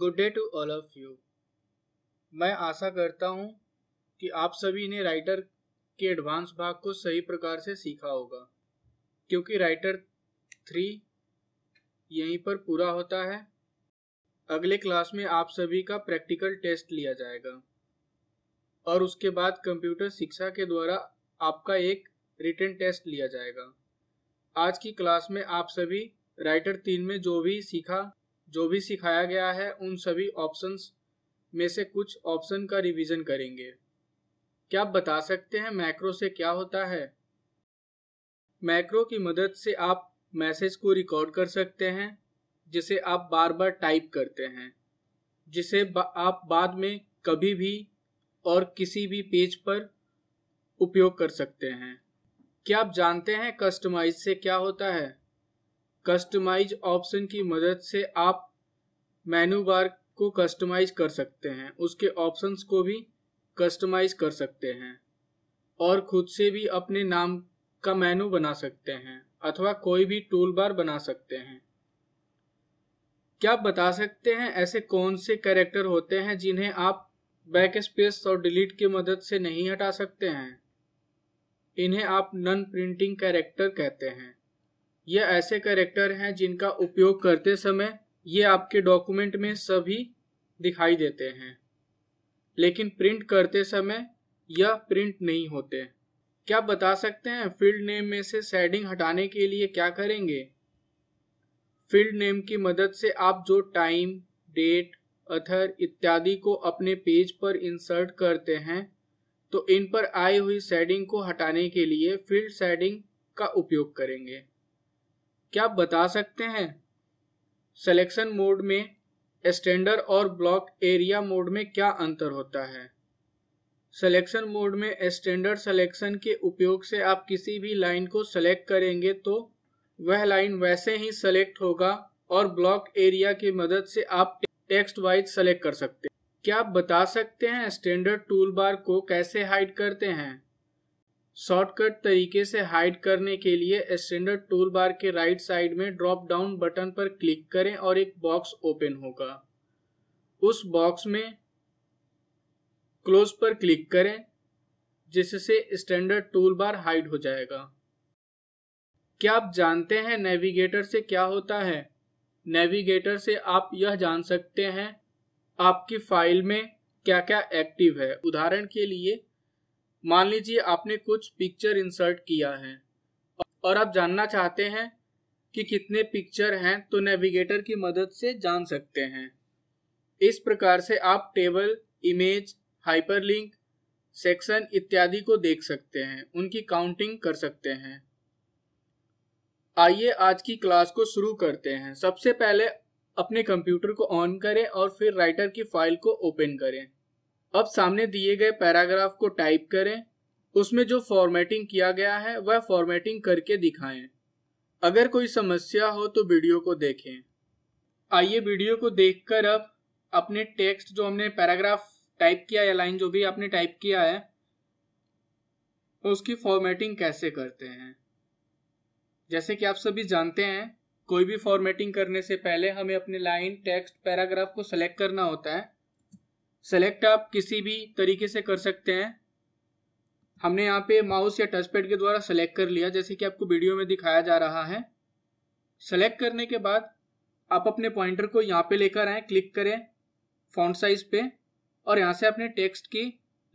Good day to all of you मैं आशा करता हूँ कि आप सभी ने राइटर के एडवांस भाग को सही प्रकार से सीखा होगा क्योंकि राइटर थ्री यहीं पर पूरा होता है अगले क्लास में आप सभी का प्रैक्टिकल टेस्ट लिया जाएगा और उसके बाद कंप्यूटर शिक्षा के द्वारा आपका एक रिटर्न टेस्ट लिया जाएगा आज की क्लास में आप सभी राइटर तीन में जो भी सीखा जो भी सिखाया गया है उन सभी ऑप्शंस में से कुछ ऑप्शन का रिवीजन करेंगे क्या आप बता सकते हैं मैक्रो से क्या होता है मैक्रो की मदद से आप मैसेज को रिकॉर्ड कर सकते हैं जिसे आप बार बार टाइप करते हैं जिसे बा, आप बाद में कभी भी और किसी भी पेज पर उपयोग कर सकते हैं क्या आप जानते हैं कस्टमाइज से क्या होता है कस्टमाइज ऑप्शन की मदद से आप मेनू बार को कस्टमाइज कर सकते हैं उसके ऑप्शंस को भी कस्टमाइज कर सकते हैं और खुद से भी अपने नाम का मेनू बना सकते हैं अथवा कोई भी टूल बार बना सकते हैं क्या आप बता सकते हैं ऐसे कौन से कैरेक्टर होते हैं जिन्हें आप बैक स्पेस और डिलीट की मदद से नहीं हटा सकते हैं इन्हें आप नन प्रिंटिंग कैरेक्टर कहते हैं ये ऐसे करेक्टर हैं जिनका उपयोग करते समय ये आपके डॉक्यूमेंट में सभी दिखाई देते हैं लेकिन प्रिंट करते समय यह प्रिंट नहीं होते क्या आप बता सकते हैं फील्ड नेम में से सेडिंग हटाने के लिए क्या करेंगे फील्ड नेम की मदद से आप जो टाइम डेट अथर इत्यादि को अपने पेज पर इंसर्ट करते हैं तो इन पर आई हुई सेडिंग को हटाने के लिए फील्ड सेडिंग का उपयोग करेंगे क्या आप बता सकते हैं सिलेक्शन मोड में स्टैंडर्ड और ब्लॉक एरिया मोड में क्या अंतर होता है सिलेक्शन मोड में स्टैंडर्ड सिलेक्शन के उपयोग से आप किसी भी लाइन को सेलेक्ट करेंगे तो वह लाइन वैसे ही सेलेक्ट होगा और ब्लॉक एरिया की मदद से आप टेक्स्ट वाइज सेलेक्ट कर सकते हैं क्या आप बता सकते हैं स्टैंडर्ड टूल बार को कैसे हाइड करते हैं शॉर्टकट तरीके से हाइड करने के लिए स्टैंडर्ड टूल बार के राइट साइड में ड्रॉप डाउन बटन पर क्लिक करें और एक बॉक्स ओपन होगा उस बॉक्स में क्लोज पर क्लिक करें जिससे स्टैंडर्ड टूल बार हाइड हो जाएगा क्या आप जानते हैं नेविगेटर से क्या होता है नेविगेटर से आप यह जान सकते हैं आपकी फाइल में क्या क्या एक्टिव है उदाहरण के लिए मान लीजिए आपने कुछ पिक्चर इंसर्ट किया है और आप जानना चाहते हैं कि कितने पिक्चर हैं तो नेविगेटर की मदद से जान सकते हैं इस प्रकार से आप टेबल इमेज हाइपरलिंक सेक्शन इत्यादि को देख सकते हैं उनकी काउंटिंग कर सकते हैं आइए आज की क्लास को शुरू करते हैं सबसे पहले अपने कंप्यूटर को ऑन करें और फिर राइटर की फाइल को ओपन करें अब सामने दिए गए पैराग्राफ को टाइप करें उसमें जो फॉर्मेटिंग किया गया है वह फॉर्मेटिंग करके दिखाएं अगर कोई समस्या हो तो वीडियो को देखें आइए वीडियो को देखकर अब अपने टेक्स्ट जो हमने पैराग्राफ टाइप किया या लाइन जो भी आपने टाइप किया है उसकी फॉर्मेटिंग कैसे करते हैं जैसे कि आप सभी जानते हैं कोई भी फॉर्मेटिंग करने से पहले हमें अपने लाइन टेक्स्ट पैराग्राफ को सेलेक्ट करना होता है सेलेक्ट आप किसी भी तरीके से कर सकते हैं हमने यहाँ पे माउस या टच पैड के द्वारा सेलेक्ट कर लिया जैसे कि आपको वीडियो में दिखाया जा रहा है सेलेक्ट करने के बाद आप अपने पॉइंटर को यहाँ पे लेकर आए क्लिक करें फॉन्ट साइज पे और यहाँ से अपने टेक्स्ट की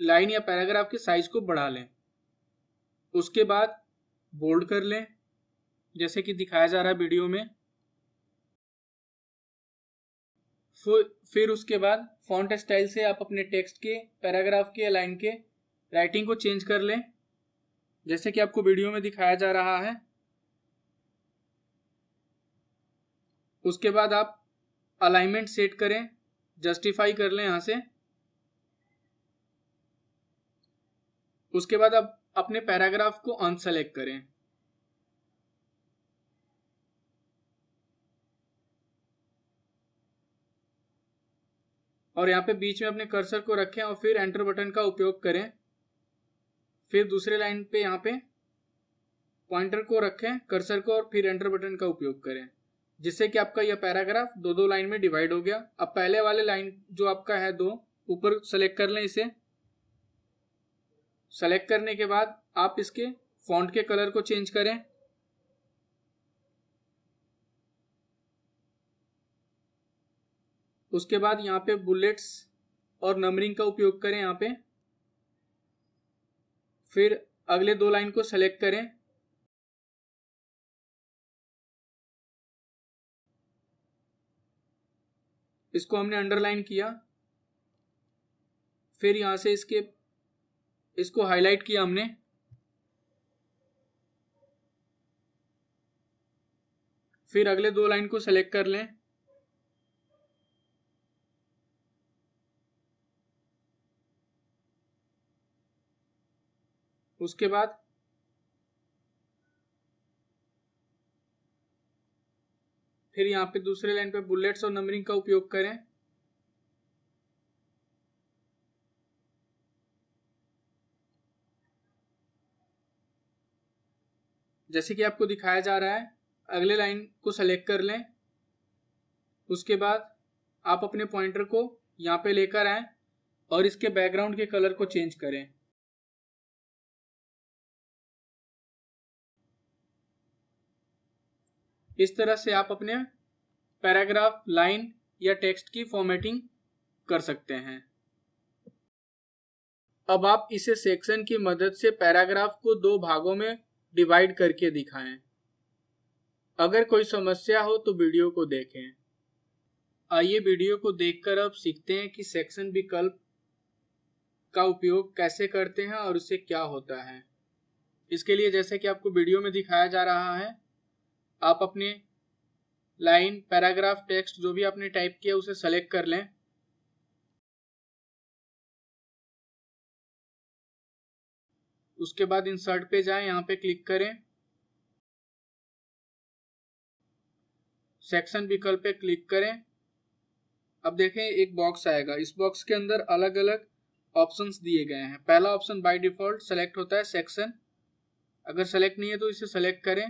लाइन या पैराग्राफ के साइज को बढ़ा लें उसके बाद बोल्ड कर लें जैसे कि दिखाया जा रहा है वीडियो में फिर उसके बाद फॉन्ट स्टाइल से आप अपने टेक्स्ट के पैराग्राफ के लाइन के राइटिंग को चेंज कर लें जैसे कि आपको वीडियो में दिखाया जा रहा है उसके बाद आप अलाइनमेंट सेट करें जस्टिफाई कर लें यहां से उसके बाद आप अपने पैराग्राफ को अनसेलेक्ट करें और यहाँ पे बीच में अपने कर्सर को रखें और फिर एंटर बटन का उपयोग करें फिर दूसरे लाइन पे यहाँ पे पॉइंटर को रखें कर्सर को और फिर एंटर बटन का उपयोग करें जिससे कि आपका यह पैराग्राफ दो दो लाइन में डिवाइड हो गया अब पहले वाले लाइन जो आपका है दो ऊपर सेलेक्ट कर लें इसे सेलेक्ट करने के बाद आप इसके फॉन्ट के कलर को चेंज करें उसके बाद यहाँ पे बुलेट्स और नंबरिंग का उपयोग करें यहाँ पे फिर अगले दो लाइन को सेलेक्ट करें इसको हमने अंडरलाइन किया फिर यहां से इसके इसको हाईलाइट किया हमने फिर अगले दो लाइन को सेलेक्ट कर लें उसके बाद फिर यहां पे दूसरे लाइन पे बुलेट्स और नंबरिंग का उपयोग करें जैसे कि आपको दिखाया जा रहा है अगले लाइन को सेलेक्ट कर लें उसके बाद आप अपने पॉइंटर को यहाँ पे लेकर आए और इसके बैकग्राउंड के कलर को चेंज करें इस तरह से आप अपने पैराग्राफ लाइन या टेक्स्ट की फॉर्मेटिंग कर सकते हैं अब आप इसे सेक्शन की मदद से पैराग्राफ को दो भागों में डिवाइड करके दिखाएं। अगर कोई समस्या हो तो वीडियो को देखें आइए वीडियो को देखकर आप सीखते हैं कि सेक्शन विकल्प का उपयोग कैसे करते हैं और उससे क्या होता है इसके लिए जैसे कि आपको वीडियो में दिखाया जा रहा है आप अपने लाइन पैराग्राफ टेक्स्ट जो भी आपने टाइप किया उसे सेलेक्ट कर लें उसके बाद इंसर्ट पे जाएं यहाँ पे क्लिक करें सेक्शन विकल्प पे क्लिक करें अब देखें एक बॉक्स आएगा इस बॉक्स के अंदर अलग अलग ऑप्शंस दिए गए हैं पहला ऑप्शन बाय डिफ़ॉल्ट सेलेक्ट होता है सेक्शन अगर सेलेक्ट नहीं है तो इसे सेलेक्ट करें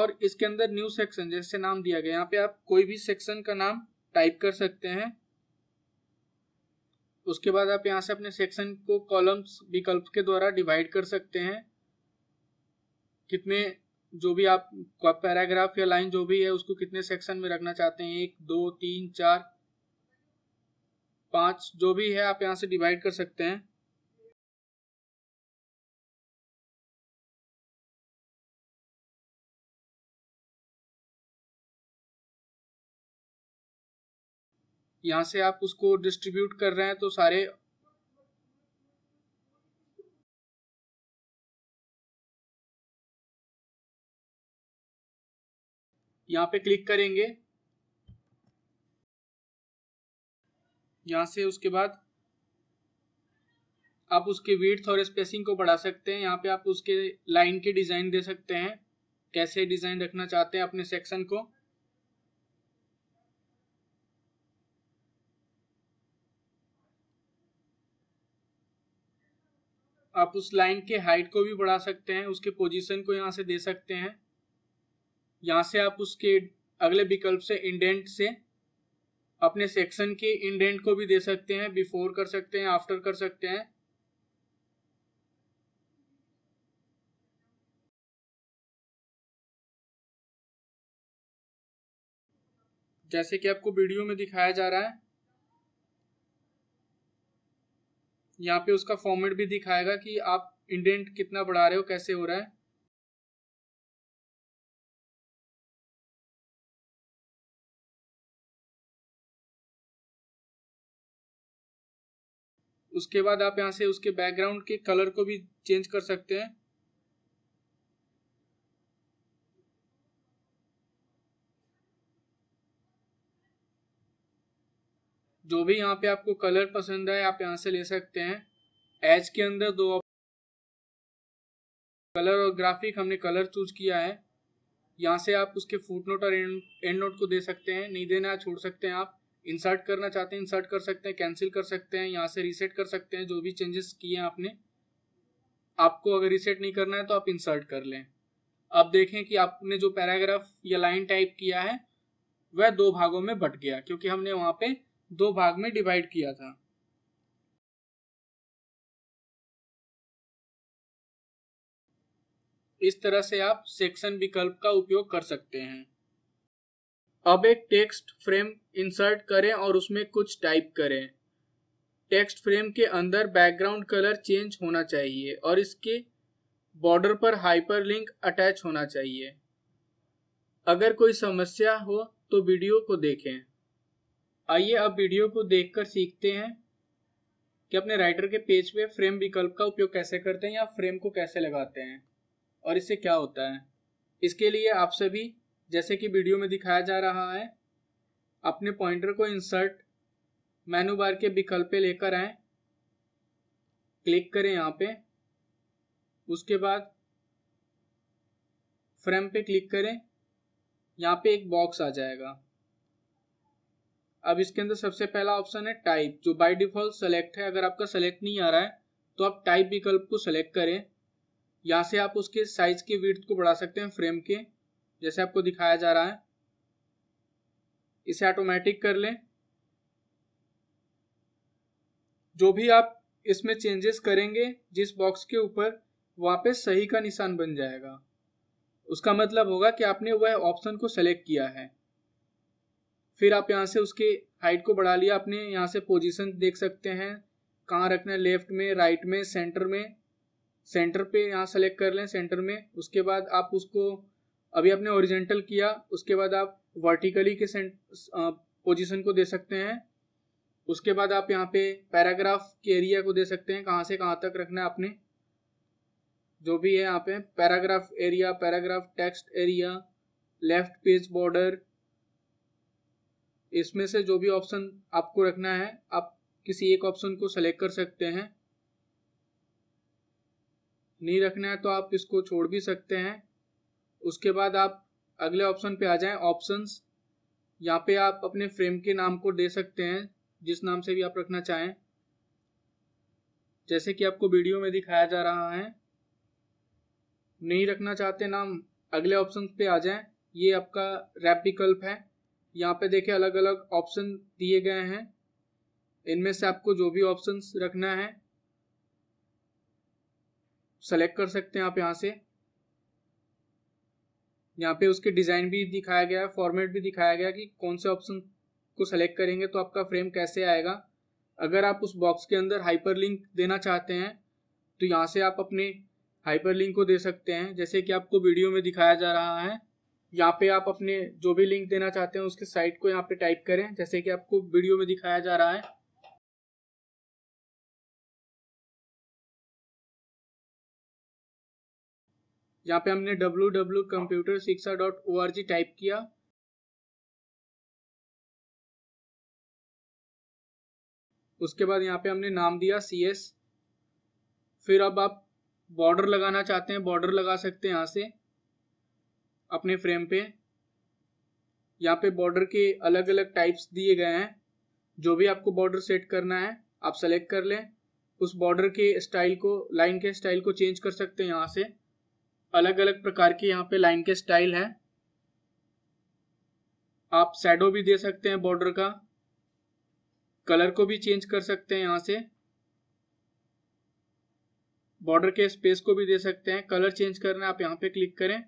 और इसके अंदर न्यू सेक्शन जैसे नाम दिया गया यहाँ पे आप कोई भी सेक्शन का नाम टाइप कर सकते हैं उसके बाद आप यहाँ से अपने सेक्शन को कॉलम्स विकल्प के द्वारा डिवाइड कर सकते हैं कितने जो भी आप पैराग्राफ या लाइन जो भी है उसको कितने सेक्शन में रखना चाहते हैं एक दो तीन चार पाँच जो भी है आप यहाँ से डिवाइड कर सकते हैं यहाँ से आप उसको डिस्ट्रीब्यूट कर रहे हैं तो सारे यहाँ पे क्लिक करेंगे यहाँ से उसके बाद आप उसके वीड्थ और स्पेसिंग को बढ़ा सकते हैं यहाँ पे आप उसके लाइन के डिज़ाइन दे सकते हैं कैसे डिज़ाइन रखना चाहते हैं अपने सेक्शन को आप उस लाइन के हाइट को भी बढ़ा सकते हैं उसके पोजीशन को यहाँ से दे सकते हैं यहाँ से आप उसके अगले विकल्प से इंडेंट से अपने सेक्शन के इंडेंट को भी दे सकते हैं बिफोर कर सकते हैं आफ्टर कर सकते हैं जैसे कि आपको वीडियो में दिखाया जा रहा है यहाँ पे उसका फॉर्मेट भी दिखाएगा कि आप इंडेंट कितना बढ़ा रहे हो कैसे हो रहा है उसके बाद आप यहाँ से उसके बैकग्राउंड के कलर को भी चेंज कर सकते हैं जो भी यहाँ पे आपको कलर पसंद है आप यहाँ से ले सकते हैं एज के अंदर दो कलर और ग्राफिक हमने कलर चूज किया है यहाँ से आप उसके फुट नोट और एंड नोट को दे सकते हैं नहीं देना है छोड़ सकते हैं आप इंसर्ट करना चाहते हैं इंसर्ट कर सकते हैं कैंसिल कर सकते हैं यहाँ से रीसेट कर सकते हैं जो भी चेंजेस किए हैं आपने आपको अगर रीसेट नहीं करना है तो आप इंसर्ट कर लें अब देखें कि आपने जो पैराग्राफ या लाइन टाइप किया है वह दो भागों में बट गया क्योंकि हमने वहाँ पे दो भाग में डिवाइड किया था इस तरह से आप सेक्शन विकल्प का उपयोग कर सकते हैं अब एक टेक्स्ट फ्रेम इंसर्ट करें और उसमें कुछ टाइप करें टेक्स्ट फ्रेम के अंदर बैकग्राउंड कलर चेंज होना चाहिए और इसके बॉर्डर पर हाइपरलिंक अटैच होना चाहिए अगर कोई समस्या हो तो वीडियो को देखें आइए अब वीडियो को देखकर सीखते हैं कि अपने राइटर के पेज पे फ्रेम विकल्प का उपयोग कैसे करते हैं या फ्रेम को कैसे लगाते हैं और इससे क्या होता है इसके लिए आप सभी जैसे कि वीडियो में दिखाया जा रहा है अपने पॉइंटर को इंसर्ट मेनू बार के विकल्प पे लेकर आए क्लिक करें यहाँ पे उसके बाद फ्रेम पे क्लिक करें यहाँ पे एक बॉक्स आ जाएगा अब इसके अंदर सबसे पहला ऑप्शन है टाइप जो बाय डिफॉल्ट सेलेक्ट है अगर आपका सेलेक्ट नहीं आ रहा है तो आप टाइप विकल्प को सेलेक्ट करें यहाँ से आप उसके साइज के विर्थ को बढ़ा सकते हैं फ्रेम के जैसे आपको दिखाया जा रहा है इसे ऑटोमेटिक कर लें जो भी आप इसमें चेंजेस करेंगे जिस बॉक्स के ऊपर वहां पे सही का निशान बन जाएगा उसका मतलब होगा कि आपने वह ऑप्शन को सेलेक्ट किया है फिर आप यहाँ से उसके हाइट को बढ़ा लिया आपने यहाँ से पोजीशन देख सकते हैं कहाँ रखना है लेफ्ट में राइट में सेंटर में सेंटर पे यहाँ सेलेक्ट कर लें सेंटर में उसके बाद आप उसको अभी आपने ओरिजेंटल किया उसके बाद आप वर्टिकली के पोजीशन को दे सकते हैं उसके बाद आप यहाँ पे पैराग्राफ के एरिया को दे सकते हैं कहाँ से कहाँ तक रखना है आपने जो भी है यहाँ पे paragraph area paragraph text area left page border इसमें से जो भी ऑप्शन आपको रखना है आप किसी एक ऑप्शन को सेलेक्ट कर सकते हैं नहीं रखना है तो आप इसको छोड़ भी सकते हैं उसके बाद आप अगले ऑप्शन पे आ जाएं ऑप्शंस यहाँ पे आप अपने फ्रेम के नाम को दे सकते हैं जिस नाम से भी आप रखना चाहें जैसे कि आपको वीडियो में दिखाया जा रहा है नहीं रखना चाहते नाम अगले ऑप्शन पे आ जाएं ये आपका रैप विकल्प है यहाँ पे देखे अलग अलग ऑप्शन दिए गए हैं इनमें से आपको जो भी ऑप्शन रखना है सेलेक्ट कर सकते हैं आप यहाँ से यहाँ पे उसके डिज़ाइन भी दिखाया गया है फॉर्मेट भी दिखाया गया कि कौन से ऑप्शन को सेलेक्ट करेंगे तो आपका फ्रेम कैसे आएगा अगर आप उस बॉक्स के अंदर हाइपर लिंक देना चाहते हैं तो यहाँ से आप अपने हाइपर लिंक को दे सकते हैं जैसे कि आपको वीडियो में दिखाया जा रहा है यहाँ पे आप अपने जो भी लिंक देना चाहते हैं उसके साइट को यहाँ पे टाइप करें जैसे कि आपको वीडियो में दिखाया जा रहा है यहाँ पे हमने डब्ल्यू डब्ल्यू कंप्यूटर शिक्षा डॉट जी टाइप किया उसके बाद यहाँ पे हमने नाम दिया सी एस फिर अब आप बॉर्डर लगाना चाहते हैं बॉर्डर लगा सकते हैं यहाँ से अपने फ्रेम पे यहाँ पे बॉर्डर के अलग अलग टाइप्स दिए गए हैं जो भी आपको बॉर्डर सेट करना है आप सेलेक्ट कर लें उस बॉर्डर के स्टाइल को लाइन के स्टाइल को चेंज कर सकते हैं यहाँ से अलग अलग प्रकार के यहाँ पे लाइन के स्टाइल है आप सैडो भी दे सकते हैं बॉर्डर का कलर को भी चेंज कर सकते हैं यहाँ से बॉर्डर के स्पेस को भी दे सकते हैं कलर चेंज करना आप यहाँ पे क्लिक करें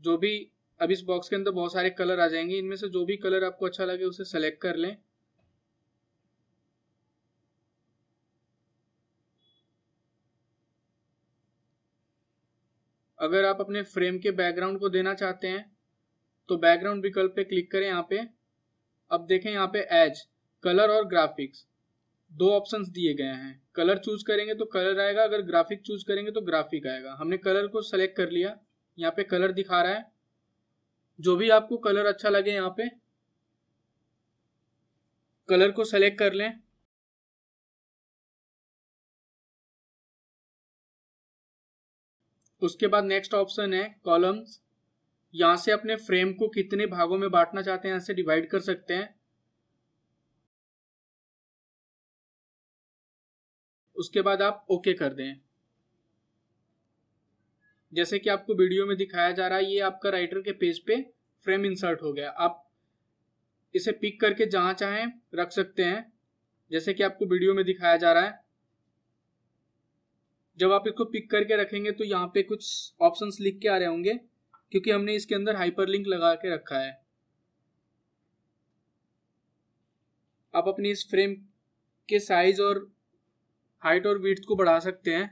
जो भी अब इस बॉक्स के अंदर बहुत सारे कलर आ जाएंगे इनमें से जो भी कलर आपको अच्छा लगे उसे सेलेक्ट कर लें अगर आप अपने फ्रेम के बैकग्राउंड को देना चाहते हैं तो बैकग्राउंड विकल्प पे क्लिक करें यहाँ पे अब देखें यहाँ पे एज कलर और ग्राफिक्स दो ऑप्शंस दिए गए हैं कलर चूज करेंगे तो कलर आएगा अगर ग्राफिक चूज करेंगे तो ग्राफिक आएगा हमने कलर को सेलेक्ट कर लिया यहाँ पे कलर दिखा रहा है जो भी आपको कलर अच्छा लगे यहाँ पे कलर को सेलेक्ट कर लें उसके बाद नेक्स्ट ऑप्शन है कॉलम्स यहां से अपने फ्रेम को कितने भागों में बांटना चाहते हैं यहां से डिवाइड कर सकते हैं उसके बाद आप ओके कर दें जैसे कि आपको वीडियो में दिखाया जा रहा है ये आपका राइटर के पेज पे फ्रेम इंसर्ट हो गया आप इसे पिक करके जहां चाहें रख सकते हैं जैसे कि आपको वीडियो में दिखाया जा रहा है जब आप इसको पिक करके रखेंगे तो यहाँ पे कुछ ऑप्शन लिख के आ रहे होंगे क्योंकि हमने इसके अंदर हाइपर लगा के रखा है आप अपनी इस फ्रेम के साइज और हाइट और वीट को बढ़ा सकते हैं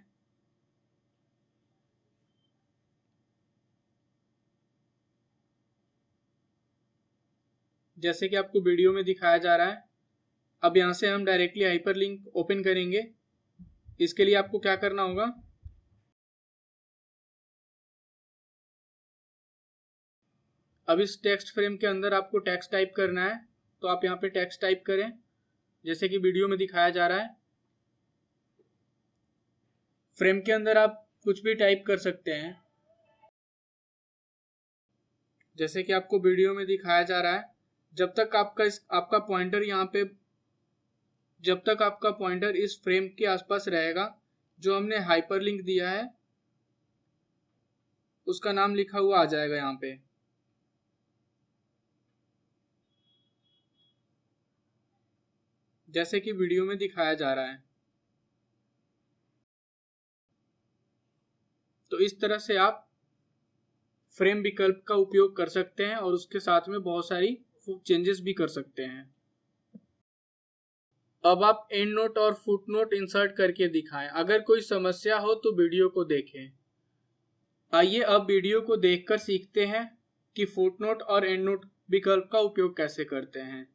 जैसे कि आपको वीडियो में दिखाया जा रहा है अब यहाँ से हम डायरेक्टली हाइपर लिंक ओपन करेंगे इसके लिए आपको क्या करना होगा अब इस टेक्स्ट फ्रेम के अंदर आपको टेक्स्ट टाइप करना है तो आप यहाँ पे टेक्स्ट टाइप करें जैसे कि वीडियो में दिखाया जा रहा है फ्रेम के अंदर आप कुछ भी टाइप कर सकते हैं जैसे कि आपको वीडियो में दिखाया जा रहा है जब तक आपका इस आपका पॉइंटर यहाँ पे जब तक आपका पॉइंटर इस फ्रेम के आसपास रहेगा जो हमने हाइपरलिंक दिया है उसका नाम लिखा हुआ आ जाएगा यहाँ पे जैसे कि वीडियो में दिखाया जा रहा है तो इस तरह से आप फ्रेम विकल्प का उपयोग कर सकते हैं और उसके साथ में बहुत सारी चेंजेस भी कर सकते हैं अब आप एंड नोट और फुट नोट इंसर्ट करके दिखाएं अगर कोई समस्या हो तो वीडियो को देखें आइए अब वीडियो को देखकर सीखते हैं कि फुट नोट और एंड नोट विकल्प का उपयोग कैसे करते हैं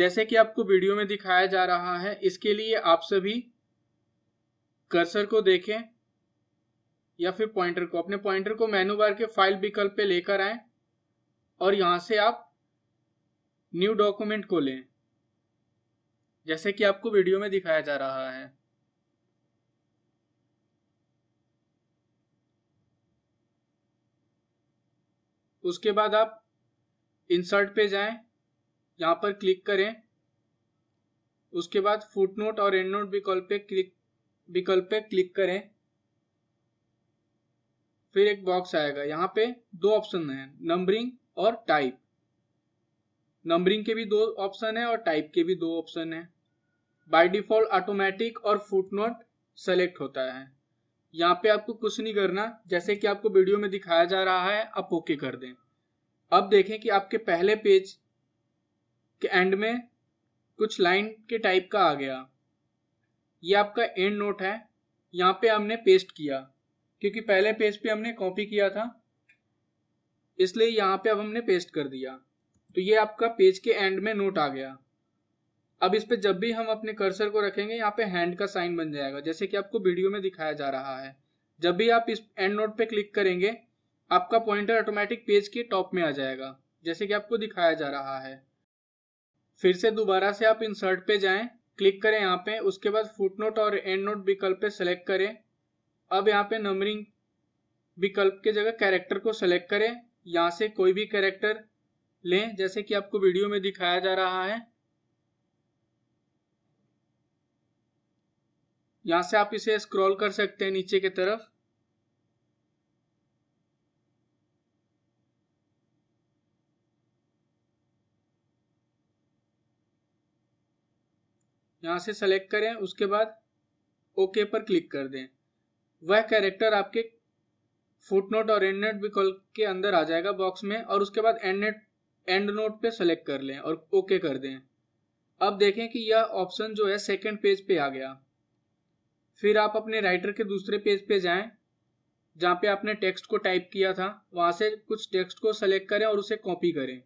जैसे कि आपको वीडियो में दिखाया जा रहा है इसके लिए आप सभी कर्सर को देखें या फिर पॉइंटर को अपने पॉइंटर को मेनू बार के फाइल विकल्प पे लेकर आएं और यहां से आप न्यू डॉक्यूमेंट को लें जैसे कि आपको वीडियो में दिखाया जा रहा है उसके बाद आप इंसर्ट पे जाएं यहां पर क्लिक करें उसके बाद फुट नोट और एंड नोट विकल्प पे क्लिक विकल्प पे क्लिक करें फिर एक बॉक्स आएगा यहाँ पे दो ऑप्शन हैं नंबरिंग और टाइप नंबरिंग के भी दो ऑप्शन है और टाइप के भी दो ऑप्शन है बाय डिफॉल्ट ऑटोमेटिक और फुटनोट सेलेक्ट होता है यहाँ पे आपको कुछ नहीं करना जैसे कि आपको वीडियो में दिखाया जा रहा है आप ओके कर दें अब देखें कि आपके पहले पेज के एंड में कुछ लाइन के टाइप का आ गया ये आपका एंड नोट है यहाँ पे हमने पेस्ट किया क्योंकि पहले पेज पे हमने कॉपी किया था इसलिए यहाँ पे अब हमने पेस्ट कर दिया तो ये आपका पेज के एंड में नोट आ गया अब इस पर जब भी हम अपने कर्सर को रखेंगे यहाँ पे हैंड का साइन बन जाएगा जैसे कि आपको वीडियो में दिखाया जा रहा है जब भी आप इस एंड नोट पे क्लिक करेंगे आपका पॉइंटर ऑटोमेटिक पेज के टॉप में आ जाएगा जैसे कि आपको दिखाया जा रहा है फिर से दोबारा से आप इंसर्ट पे जाएं क्लिक करें यहाँ पे उसके बाद फुट नोट और एंड नोट विकल्प पे सेलेक्ट करें अब यहाँ पे नंबरिंग विकल्प के जगह कैरेक्टर को सेलेक्ट करें यहाँ से कोई भी करेक्टर लें जैसे कि आपको वीडियो में दिखाया जा रहा है यहाँ से आप इसे स्क्रॉल कर सकते हैं नीचे की तरफ यहाँ से सेलेक्ट करें उसके बाद ओके पर क्लिक कर दें वह कैरेक्टर आपके फुट नोट और एंड नोट विकल्प के अंदर आ जाएगा बॉक्स में और उसके बाद एंड नेट एंड नोट पे सेलेक्ट कर लें और ओके कर दें अब देखें कि यह ऑप्शन जो है सेकंड पेज पे आ गया फिर आप अपने राइटर के दूसरे पेज पे जाएं जहाँ पे आपने टेक्स्ट को टाइप किया था वहाँ से कुछ टेक्स्ट को सेलेक्ट करें और उसे कॉपी करें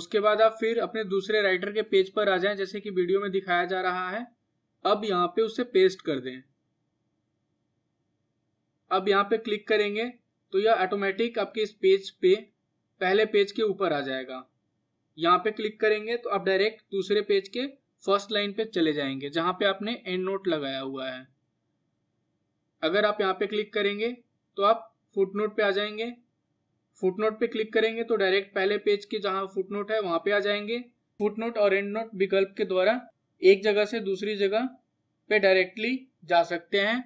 उसके बाद आप फिर अपने दूसरे राइटर के पेज पर आ जाएं जैसे कि वीडियो में दिखाया जा रहा है अब यहाँ पे उसे पेस्ट कर दें अब यहाँ पे क्लिक करेंगे तो यह ऑटोमेटिक आपके इस पेज पे पहले पेज के ऊपर आ जाएगा यहाँ पे क्लिक करेंगे तो आप डायरेक्ट दूसरे पेज के फर्स्ट लाइन पे चले जाएंगे जहां पे आपने एंड नोट लगाया हुआ है अगर आप यहाँ पे क्लिक करेंगे तो आप फुट नोट पे आ जाएंगे फुट नोट पे क्लिक करेंगे तो डायरेक्ट पहले पेज के जहाँ फुट नोट है वहां पे आ जाएंगे फुट नोट और एंड नोट विकल्प के द्वारा एक जगह से दूसरी जगह पे डायरेक्टली जा सकते हैं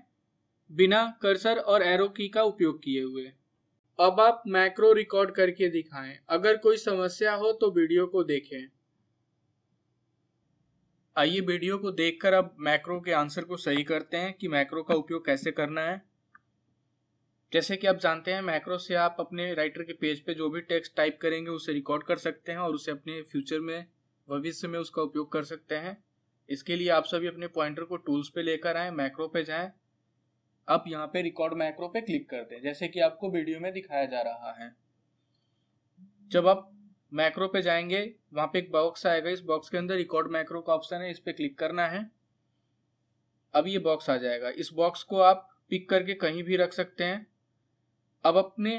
बिना कर्सर और एरो की का उपयोग किए हुए अब आप मैक्रो रिकॉर्ड करके दिखाएं अगर कोई समस्या हो तो वीडियो को देखें आइए वीडियो को देखकर अब मैक्रो के आंसर को सही करते हैं कि मैक्रो का उपयोग कैसे करना है जैसे कि आप जानते हैं मैक्रो से आप अपने राइटर के पेज पे जो भी टेक्स्ट टाइप करेंगे उसे रिकॉर्ड कर सकते हैं और उसे अपने फ्यूचर में भविष्य में उसका उपयोग कर सकते हैं इसके लिए आप सभी अपने पॉइंटर को टूल्स पे लेकर आए मैक्रो पे जाएं आप यहाँ पे रिकॉर्ड मैक्रो पे क्लिक कर दें जैसे कि आपको वीडियो में दिखाया जा रहा है जब आप मैक्रो पे जाएंगे वहां पे एक बॉक्स आएगा इस बॉक्स के अंदर रिकॉर्ड मैक्रो का ऑप्शन है इस पर क्लिक करना है अब ये बॉक्स आ जाएगा इस बॉक्स को आप पिक करके कहीं भी रख सकते हैं अब अपने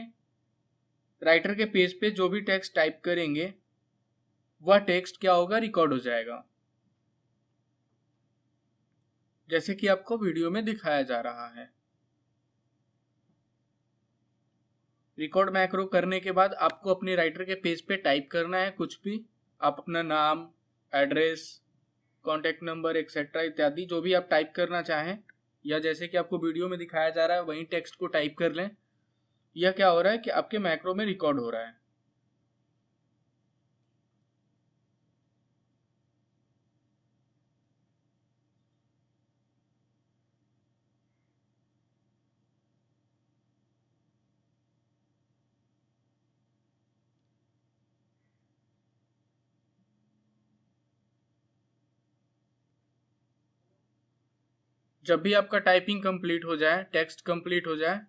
राइटर के पेज पे जो भी टेक्स्ट टाइप करेंगे वह टेक्स्ट क्या होगा रिकॉर्ड हो जाएगा जैसे कि आपको वीडियो में दिखाया जा रहा है रिकॉर्ड मैक्रो करने के बाद आपको अपने राइटर के पेज पे टाइप करना है कुछ भी आप अपना नाम एड्रेस कॉन्टेक्ट नंबर एक्सेट्रा इत्यादि जो भी आप टाइप करना चाहें या जैसे कि आपको वीडियो में दिखाया जा रहा है वहीं टेक्स्ट को टाइप कर लें यह क्या हो रहा है कि आपके मैक्रो में रिकॉर्ड हो रहा है जब भी आपका टाइपिंग कंप्लीट हो जाए टेक्स्ट कंप्लीट हो जाए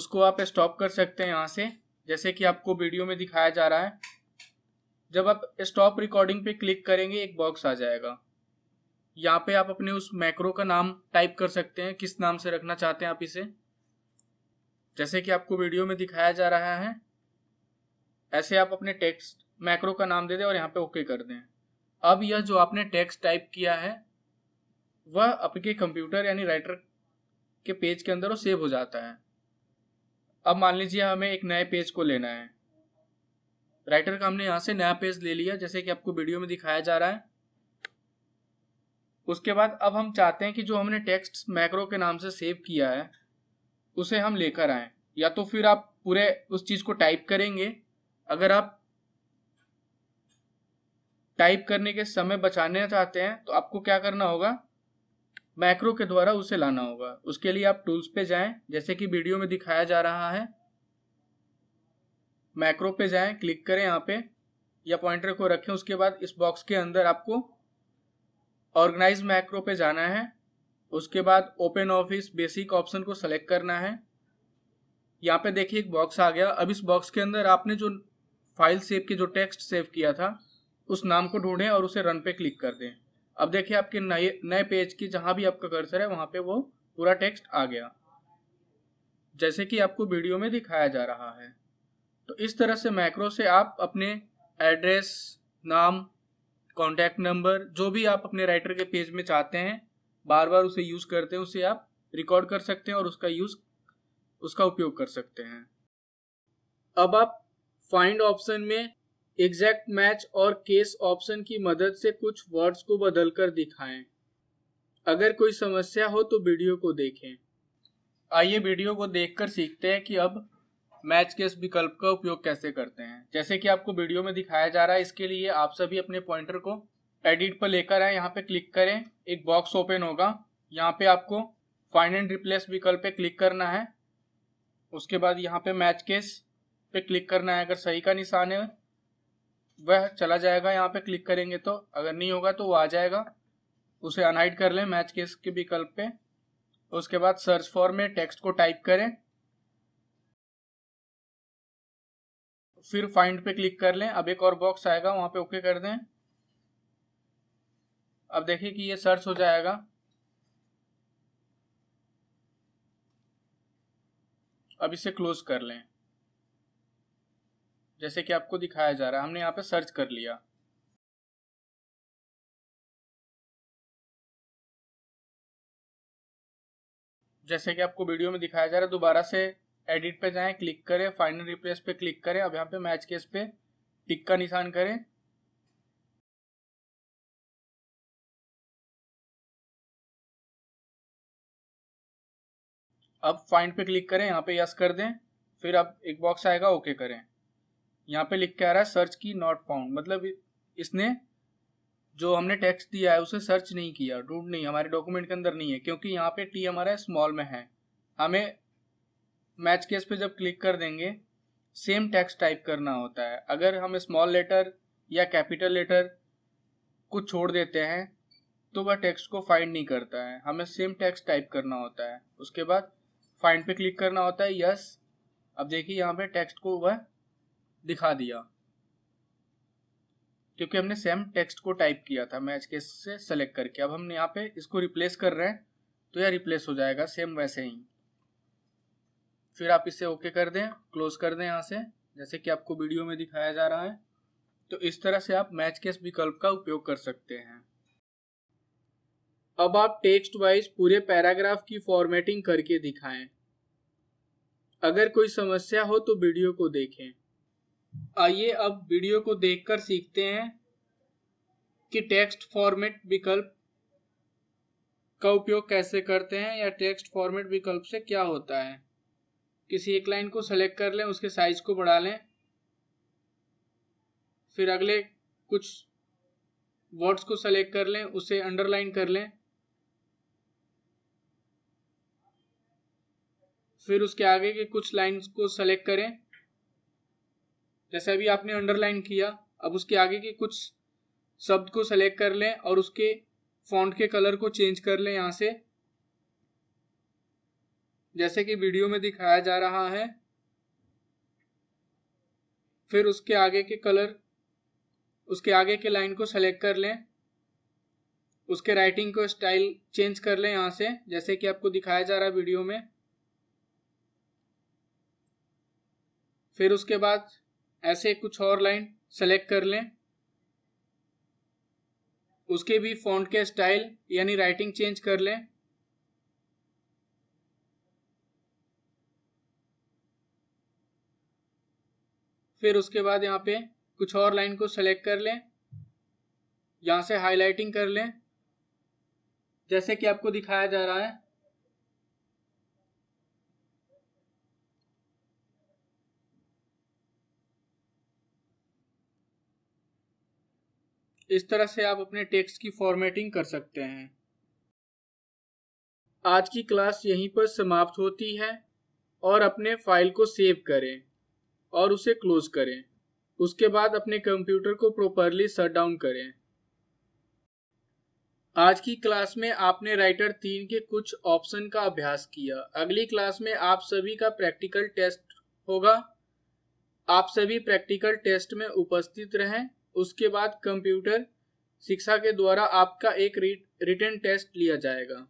उसको आप स्टॉप कर सकते हैं यहाँ से जैसे कि आपको वीडियो में दिखाया जा रहा है जब आप स्टॉप रिकॉर्डिंग पे क्लिक करेंगे एक बॉक्स आ जाएगा यहाँ पे आप अपने उस मैक्रो का नाम टाइप कर सकते हैं किस नाम से रखना चाहते हैं आप इसे जैसे कि आपको वीडियो में दिखाया जा रहा है ऐसे आप अपने टेक्स्ट मैक्रो का नाम दे दें और यहाँ पे ओके कर दें अब यह जो आपने टेक्स्ट टाइप किया है वह आपके कंप्यूटर यानी राइटर के पेज के अंदर वो सेव हो जाता है अब मान लीजिए हमें एक नए पेज को लेना है राइटर का हमने यहाँ से नया पेज ले लिया जैसे कि आपको वीडियो में दिखाया जा रहा है उसके बाद अब हम चाहते हैं कि जो हमने टेक्स्ट मैक्रो के नाम से सेव किया है उसे हम लेकर आए या तो फिर आप पूरे उस चीज़ को टाइप करेंगे अगर आप टाइप करने के समय बचाना चाहते हैं तो आपको क्या करना होगा मैक्रो के द्वारा उसे लाना होगा उसके लिए आप टूल्स पे जाएं जैसे कि वीडियो में दिखाया जा रहा है मैक्रो पे जाएं क्लिक करें यहाँ पे या पॉइंटर को रखें उसके बाद इस बॉक्स के अंदर आपको ऑर्गेनाइज मैक्रो पे जाना है उसके बाद ओपन ऑफिस बेसिक ऑप्शन को सेलेक्ट करना है यहाँ पे देखिए एक बॉक्स आ गया अब इस बॉक्स के अंदर आपने जो फाइल सेव के जो टेक्स्ट सेव किया था उस नाम को ढूंढें और उसे रन पे क्लिक कर दें अब देखिए आपके नए नए पेज की जहाँ भी आपका कर्सर है वहाँ पे वो पूरा टेक्स्ट आ गया जैसे कि आपको वीडियो में दिखाया जा रहा है तो इस तरह से मैक्रो से आप अपने एड्रेस नाम कॉन्टैक्ट नंबर जो भी आप अपने राइटर के पेज में चाहते हैं बार बार उसे यूज़ करते हैं उसे आप रिकॉर्ड कर सकते हैं और उसका यूज़ उसका उपयोग कर सकते हैं अब आप फाइंड ऑप्शन में एग्जैक्ट मैच और केस ऑप्शन की मदद से कुछ वर्ड्स को बदलकर दिखाएं। अगर कोई समस्या हो तो वीडियो को देखें आइए वीडियो को देखकर सीखते हैं कि अब मैच केस विकल्प का उपयोग कैसे करते हैं जैसे कि आपको वीडियो में दिखाया जा रहा है इसके लिए आप सभी अपने पॉइंटर को एडिट पर लेकर आए यहाँ पे क्लिक करें एक बॉक्स ओपन होगा यहाँ पे आपको फाइंड एंड रिप्लेस विकल्प पे क्लिक करना है उसके बाद यहाँ पे मैच केस पे क्लिक करना है अगर सही का निशान है वह चला जाएगा यहाँ पे क्लिक करेंगे तो अगर नहीं होगा तो वो आ जाएगा उसे अनहाइड कर लें मैच केस के विकल्प पे उसके बाद सर्च फॉर में टेक्स्ट को टाइप करें फिर फाइंड पे क्लिक कर लें अब एक और बॉक्स आएगा वहां पे ओके कर दें अब देखिए कि ये सर्च हो जाएगा अब इसे क्लोज कर लें जैसे कि आपको दिखाया जा रहा है हमने यहाँ पे सर्च कर लिया जैसे कि आपको वीडियो में दिखाया जा रहा है दोबारा से एडिट पे जाएं क्लिक करें फाइनल रिप्लेस पे क्लिक करें अब यहाँ पे मैच केस पे टिक का निशान करें अब फाइंड पे क्लिक करें यहाँ पे यस कर दें फिर अब एक बॉक्स आएगा ओके करें यहाँ पे लिख के आ रहा है सर्च की नॉट फाउंड मतलब इसने जो हमने टेक्स्ट दिया है उसे सर्च नहीं किया ढूंढ नहीं हमारे डॉक्यूमेंट के अंदर नहीं है क्योंकि यहाँ पे टी हमारा स्मॉल में है हमें मैच केस पे जब क्लिक कर देंगे सेम टेक्स्ट टाइप करना होता है अगर हम स्मॉल लेटर या कैपिटल लेटर कुछ छोड़ देते हैं तो वह टेक्स्ट को फाइंड नहीं करता है हमें सेम टेक्स्ट टाइप करना होता है उसके बाद फाइंड पे क्लिक करना होता है यस अब देखिए यहाँ पे टेक्स्ट को वह दिखा दिया क्योंकि हमने सेम टेक्स्ट को टाइप किया था मैच केस से सेलेक्ट करके अब हम यहाँ पे इसको रिप्लेस कर रहे हैं तो यह रिप्लेस हो जाएगा सेम वैसे ही फिर आप इसे ओके कर दें क्लोज कर दें यहाँ से जैसे कि आपको वीडियो में दिखाया जा रहा है तो इस तरह से आप मैच केस विकल्प का उपयोग कर सकते हैं अब आप टेक्स्ट वाइज पूरे पैराग्राफ की फॉर्मेटिंग करके दिखाएं अगर कोई समस्या हो तो वीडियो को देखें आइए अब वीडियो को देखकर सीखते हैं कि टेक्स्ट फॉर्मेट विकल्प का उपयोग कैसे करते हैं या टेक्स्ट फॉर्मेट विकल्प से क्या होता है किसी एक लाइन को सेलेक्ट कर लें उसके साइज को बढ़ा लें फिर अगले कुछ वर्ड्स को सेलेक्ट कर लें उसे अंडरलाइन कर लें फिर उसके आगे के कुछ लाइंस को सेलेक्ट करें जैसे अभी आपने अंडरलाइन किया अब उसके आगे के कुछ शब्द को सेलेक्ट कर लें और उसके फॉन्ट के कलर को चेंज कर लें यहाँ से जैसे कि वीडियो में दिखाया जा रहा है फिर उसके आगे के कलर उसके आगे के लाइन को सेलेक्ट कर लें उसके राइटिंग को स्टाइल चेंज कर लें यहाँ से जैसे कि आपको दिखाया जा रहा है वीडियो में फिर उसके बाद ऐसे कुछ और लाइन सेलेक्ट कर लें उसके भी फॉन्ट के स्टाइल यानी राइटिंग चेंज कर लें फिर उसके बाद यहाँ पे कुछ और लाइन को सेलेक्ट कर लें यहाँ से हाईलाइटिंग कर लें जैसे कि आपको दिखाया जा रहा है इस तरह से आप अपने टेक्स्ट की फॉर्मेटिंग कर सकते हैं आज की क्लास यहीं पर समाप्त होती है और अपने फाइल को सेव करें और उसे क्लोज करें उसके बाद अपने कंप्यूटर को प्रॉपरली शट डाउन करें आज की क्लास में आपने राइटर तीन के कुछ ऑप्शन का अभ्यास किया अगली क्लास में आप सभी का प्रैक्टिकल टेस्ट होगा आप सभी प्रैक्टिकल टेस्ट में उपस्थित रहें उसके बाद कंप्यूटर शिक्षा के द्वारा आपका एक रिटर्न टेस्ट लिया जाएगा